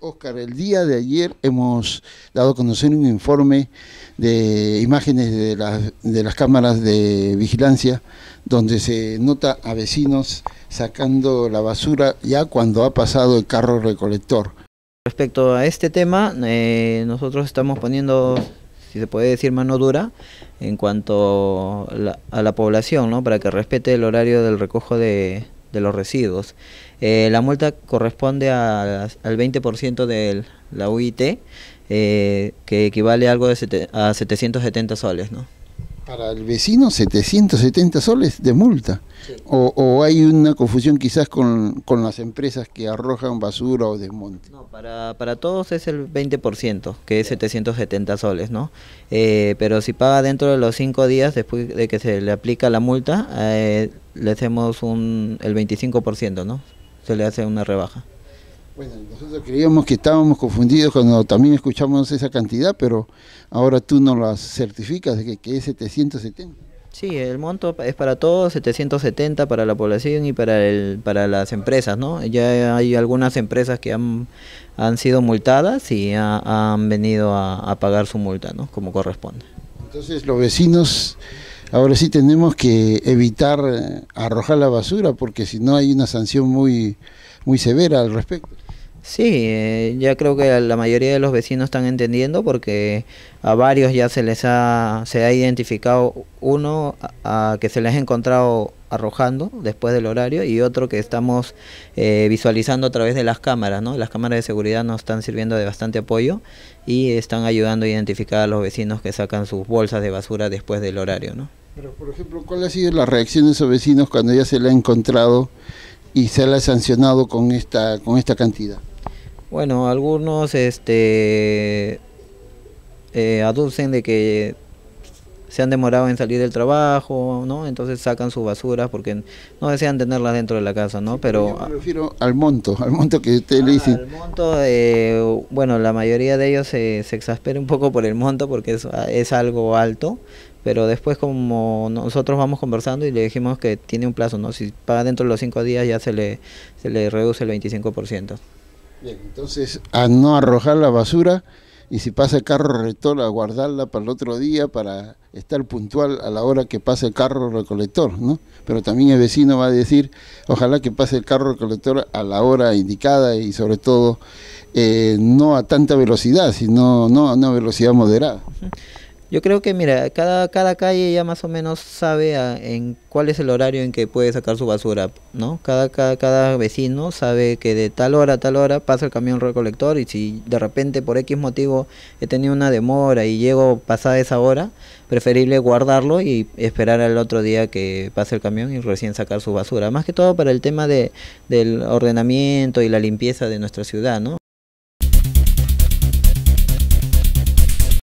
Oscar, el día de ayer hemos dado a conocer un informe de imágenes de, las cámaras de vigilancia donde se nota a vecinos sacando la basura ya cuando ha pasado el carro recolector. Respecto a este tema, eh, nosotros estamos poniendo, si se puede decir, mano dura en cuanto a la, a la población, ¿no? para que respete el horario del recojo de, de los residuos. Eh, la multa corresponde al 20% de la UIT, eh, que equivale a algo de a 770 soles, ¿no? Para el vecino, 770 soles de multa. O, o, hay una confusión quizás con, con, las empresas que arrojan basura o desmonte? No, para, todos es el 20%, que es 770 soles, ¿no? Eh, pero si paga dentro de los 5 días después de que se le aplica la multa, le hacemos un, el 25%, ¿no? Se le hace una rebaja. Bueno, nosotros creíamos que estábamos confundidos cuando también escuchamos esa cantidad, pero ahora tú nos la certificas de que, es 770. Sí, el monto es para todos, 770 para la población y para el, para las empresas, ¿no? Ya hay algunas empresas que han, han sido multadas y han venido a pagar su multa, ¿no? Como corresponde. Entonces los vecinos Ahora sí tenemos que evitar eh, arrojar la basura porque si no hay una sanción muy, muy severa al respecto. Sí, eh, ya creo que la mayoría de los vecinos están entendiendo porque a varios ya se les ha, se ha identificado uno a, que se les ha encontrado arrojando después del horario y otro que estamos eh, visualizando a través de las cámaras, ¿no? Las cámaras de seguridad nos están sirviendo de bastante apoyo y están ayudando a identificar a los vecinos que sacan sus bolsas de basura después del horario, ¿no? Pero, por ejemplo, ¿cuál ha sido las reacciones de sus vecinos cuando ya se le ha encontrado y se le ha sancionado con esta, con esta cantidad? Bueno, algunos este, eh, aducen de que se han demorado en salir del trabajo, ¿no? Entonces sacan sus basuras porque no desean tenerlas dentro de la casa, ¿no? pero me al monto, al monto que usted le ah, dice. Eh, bueno, la mayoría de ellos se, se exaspera un poco por el monto porque es, es algo alto, pero después como nosotros vamos conversando y le dijimos que tiene un plazo, ¿no? Si paga dentro de los cinco días ya se le, le reduce el 25%. Bien, entonces a no arrojar la basura y si pasa el carro recolector a guardarla para el otro día para estar puntual a la hora que pase el carro recolector, ¿no? Pero también el vecino va a decir, ojalá que pase el carro recolector a la hora indicada y sobre todo eh, no a tanta velocidad, sino no a una velocidad moderada. Yo creo que, mira, cada, cada calle ya más o menos sabe ah, en cuál es el horario en que puede sacar su basura, ¿no? Cada, cada, cada vecino sabe que de tal hora a tal hora pasa el camión recolector y si de repente por X motivo he tenido una demora y llego pasada esa hora, preferible guardarlo y esperar al otro día que pase el camión y recién sacar su basura. Más que todo para el tema de, del ordenamiento y la limpieza de nuestra ciudad, ¿no?